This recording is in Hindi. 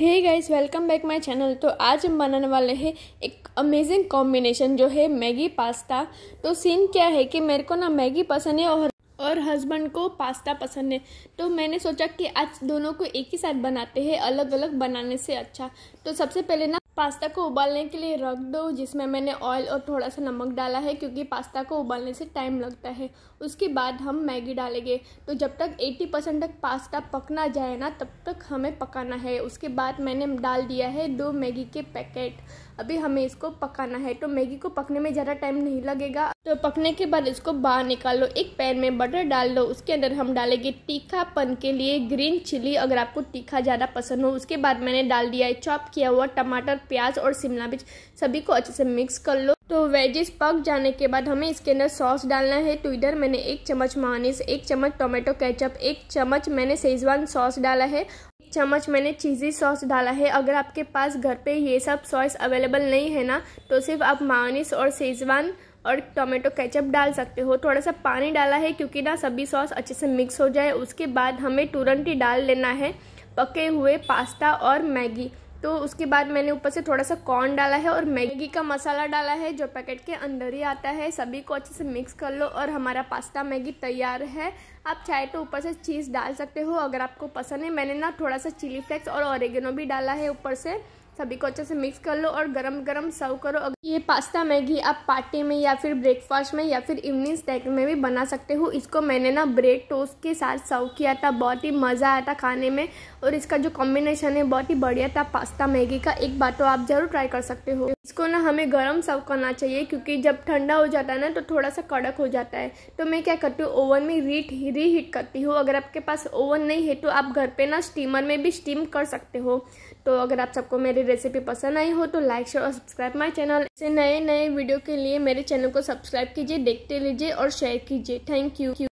hey guys welcome back my channel तो आज हम बनाने वाले हैं एक अमेजिंग कॉम्बिनेशन जो है मैगी पास्ता तो सीन क्या है कि मेरे को ना मैगी पसंद है और और हस्बैंड को पास्ता पसंद है तो मैंने सोचा कि आज दोनों को एक ही साथ बनाते हैं अलग अलग बनाने से अच्छा तो सबसे पहले ना पास्ता को उबालने के लिए रख दो जिसमें मैंने ऑयल और थोड़ा सा नमक डाला है क्योंकि पास्ता को उबालने से टाइम लगता है उसके बाद हम मैगी डालेंगे तो जब तक 80 परसेंट तक पास्ता पकना जाए ना तब तक हमें पकाना है उसके बाद मैंने डाल दिया है दो मैगी के पैकेट अभी हमें इसको पकाना है तो मैगी को पकने में ज़्यादा टाइम नहीं लगेगा तो पकने के बाद इसको बाहर निकाल लो एक पैन में बटर डाल लो उसके अंदर हम डालेंगे तीखापन के लिए ग्रीन चिली अगर आपको तीखा ज़्यादा पसंद हो उसके बाद मैंने डाल दिया है चॉप किया हुआ टमाटर प्याज और शिमला मिर्च सभी को अच्छे से मिक्स कर लो तो वेजेस पक जाने के बाद हमें इसके अंदर सॉस डालना है तो इधर मैंने एक चम्मच मानिस एक चम्मच टोमेटो केचप एक चम्मच मैंने सेजवान सॉस डाला है चम्मच मैंने चीज़ी सॉस डाला है अगर आपके पास घर पे ये सब सॉस अवेलेबल नहीं है ना तो सिर्फ आप मायोनीस और सेजवान और टोमेटो केचप डाल सकते हो थोड़ा सा पानी डाला है क्योंकि ना सभी सॉस अच्छे से मिक्स हो जाए उसके बाद हमें तुरंत ही डाल लेना है पके हुए पास्ता और मैगी तो उसके बाद मैंने ऊपर से थोड़ा सा कॉर्न डाला है और मैगी का मसाला डाला है जो पैकेट के अंदर ही आता है सभी को अच्छे से मिक्स कर लो और हमारा पास्ता मैगी तैयार है आप चाहे तो ऊपर से चीज़ डाल सकते हो अगर आपको पसंद है मैंने ना थोड़ा सा चिली फ्लेक्स और ऑरेगेनो भी डाला है ऊपर से सभी को अच्छे से मिक्स कर लो और गरम गरम सर्व करो अगर ये पास्ता मैगी आप पार्टी में या फिर ब्रेकफास्ट में या फिर इवनिंग स्नैक में भी बना सकते हो इसको मैंने ना ब्रेड टोस्ट के साथ सर्व किया था बहुत ही मज़ा आया था खाने में और इसका जो कॉम्बिनेशन है बहुत ही बढ़िया था पास्ता मैगी का एक बार तो आप ज़रूर ट्राई कर सकते हो इसको ना हमें गर्म सर्व करना चाहिए क्योंकि जब ठंडा हो जाता है ना तो थोड़ा सा कड़क हो जाता है तो मैं क्या करती हूँ ओवन में रीट रीहीट करती हूँ अगर आपके पास ओवन नहीं है तो आप घर पे ना स्टीमर में भी स्टीम कर सकते हो तो अगर आप सबको मेरी रेसिपी पसंद आई हो तो लाइक शेयर और सब्सक्राइब माई चैनल ऐसे नए नए वीडियो के लिए मेरे चैनल को सब्सक्राइब कीजिए देखते लीजिए और शेयर कीजिए थैंक यू